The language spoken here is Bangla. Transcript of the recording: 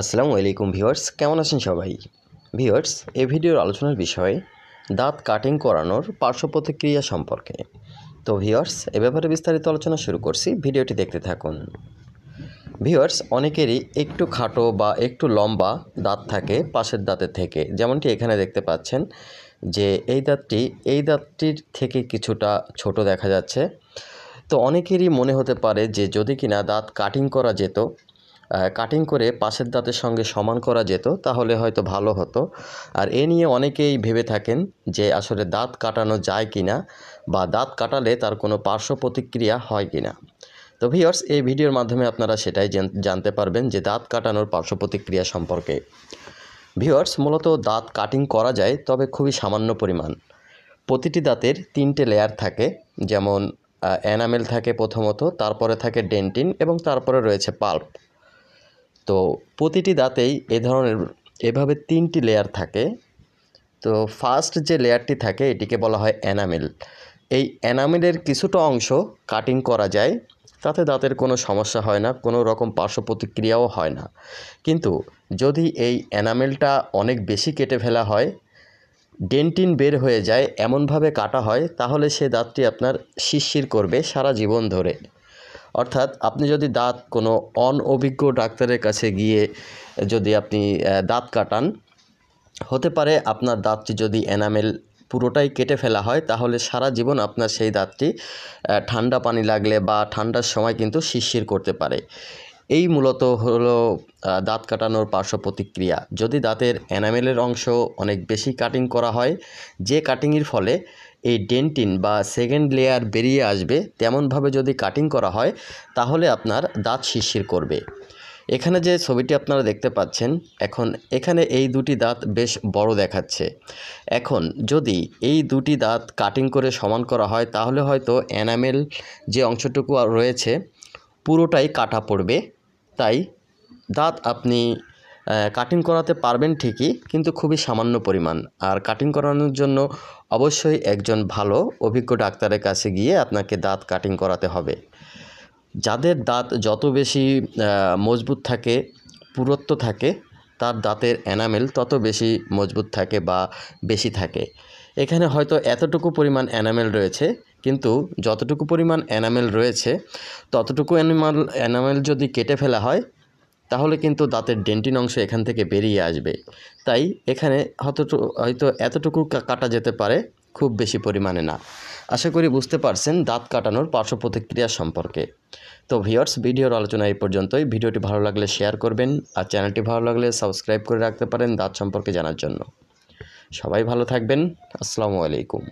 আসসালামু আলাইকুম ভিউয়ার্স কেমন আছেন সবাই ভিউয়ার্স এ ভিডিওর আলোচনার বিষয় দাঁত কাটিং করানোর পার্শ্ব প্রতিক্রিয়া সম্পর্কে তো ভিউয়ার্স এ ব্যাপারে বিস্তারিত আলোচনা শুরু করছি ভিডিওটি দেখতে থাকুন ভিউয়ার্স অনেকেরই একটু খাটো বা একটু লম্বা দাঁত থাকে পাশের দাঁতের থেকে যেমনটি এখানে দেখতে পাচ্ছেন যে এই দাঁতটি এই দাঁতটির থেকে কিছুটা ছোট দেখা যাচ্ছে তো অনেকেরই মনে হতে পারে যে যদি কিনা দাঁত কাটিং করা যেত কাটিং করে পাশের দাঁতের সঙ্গে সমান করা যেত তাহলে হয়তো ভালো হতো আর এ নিয়ে অনেকেই ভেবে থাকেন যে আসলে দাঁত কাটানো যায় কি না বা দাঁত কাটালে তার কোনো পার্শ্ব প্রতিক্রিয়া হয় কি না তো ভিওর্স এই ভিডিওর মাধ্যমে আপনারা সেটাই জানতে পারবেন যে দাঁত কাটানোর পার্শ্ব প্রতিক্রিয়া সম্পর্কে ভিওর্স মূলত দাঁত কাটিং করা যায় তবে খুবই সামান্য পরিমাণ প্রতিটি দাঁতের তিনটে লেয়ার থাকে যেমন অ্যানামেল থাকে প্রথমত তারপরে থাকে ডেন্টিন এবং তারপরে রয়েছে পাল্প তো প্রতিটি দাঁতেই এ ধরনের এভাবে তিনটি লেয়ার থাকে তো ফার্স্ট যে লেয়ারটি থাকে এটিকে বলা হয় অ্যানামেল এই অ্যানামেলের কিছুটা অংশ কাটিং করা যায় তাতে দাঁতের কোনো সমস্যা হয় না কোনো রকম পার্শ্ব প্রতিক্রিয়াও হয় না কিন্তু যদি এই অ্যানামেলটা অনেক বেশি কেটে ফেলা হয় ডেন্টিন বের হয়ে যায় এমনভাবে কাটা হয় তাহলে সে দাঁতটি আপনার শিরশির করবে সারা জীবন ধরে অর্থাৎ আপনি যদি দাঁত কোনো অনভিজ্ঞ ডাক্তারের কাছে গিয়ে যদি আপনি দাঁত কাটান হতে পারে আপনার দাঁতটি যদি এনামেল পুরোটাই কেটে ফেলা হয় তাহলে সারা জীবন আপনার সেই দাঁতটি ঠান্ডা পানি লাগলে বা ঠান্ডার সময় কিন্তু শিরশির করতে পারে এই মূলত হলো দাঁত কাটানোর পার্শ্ব প্রতিক্রিয়া যদি দাঁতের এনামেলের অংশ অনেক বেশি কাটিং করা হয় যে কাটিংয়ের ফলে এই ডেন্টিন বা সেকেন্ড লেয়ার বেরিয়ে আসবে তেমনভাবে যদি কাটিং করা হয় তাহলে আপনার দাঁত শিরশির করবে এখানে যে ছবিটি আপনারা দেখতে পাচ্ছেন এখন এখানে এই দুটি দাঁত বেশ বড় দেখাচ্ছে এখন যদি এই দুটি দাঁত কাটিং করে সমান করা হয় তাহলে হয়তো এনামেল যে অংশটুকু রয়েছে পুরোটাই কাটা পড়বে তাই দাঁত আপনি কাটিং করাতে পারবেন ঠিকই কিন্তু খুবই সামান্য পরিমাণ আর কাটিং করানোর জন্য অবশ্যই একজন ভালো অভিজ্ঞ ডাক্তারের কাছে গিয়ে আপনাকে দাঁত কাটিং করাতে হবে যাদের দাঁত যত বেশি মজবুত থাকে পুরত্ব থাকে তার দাঁতের এনামেল তত বেশি মজবুত থাকে বা বেশি থাকে এখানে হয়তো এতটুকু পরিমাণ এনামেল রয়েছে কিন্তু যতটুকু পরিমাণ এনামেল রয়েছে ততটুকু অ্যানিমাল এনামেল যদি কেটে ফেলা হয় তাহলে কিন্তু দাঁতের ডেন্টিন অংশ এখান থেকে বেরিয়ে আসবে তাই এখানে হয়তো হয়তো এতটুকু কাটা যেতে পারে খুব বেশি পরিমাণে না আশা করি বুঝতে পারছেন দাঁত কাটানোর পার্শ্ব প্রতিক্রিয়া সম্পর্কে তো ভিওর্স ভিডিওর আলোচনা এই পর্যন্তই ভিডিওটি ভালো লাগলে শেয়ার করবেন আর চ্যানেলটি ভালো লাগলে সাবস্ক্রাইব করে রাখতে পারেন দাঁত সম্পর্কে জানার জন্য সবাই ভালো থাকবেন আসসালামু আলাইকুম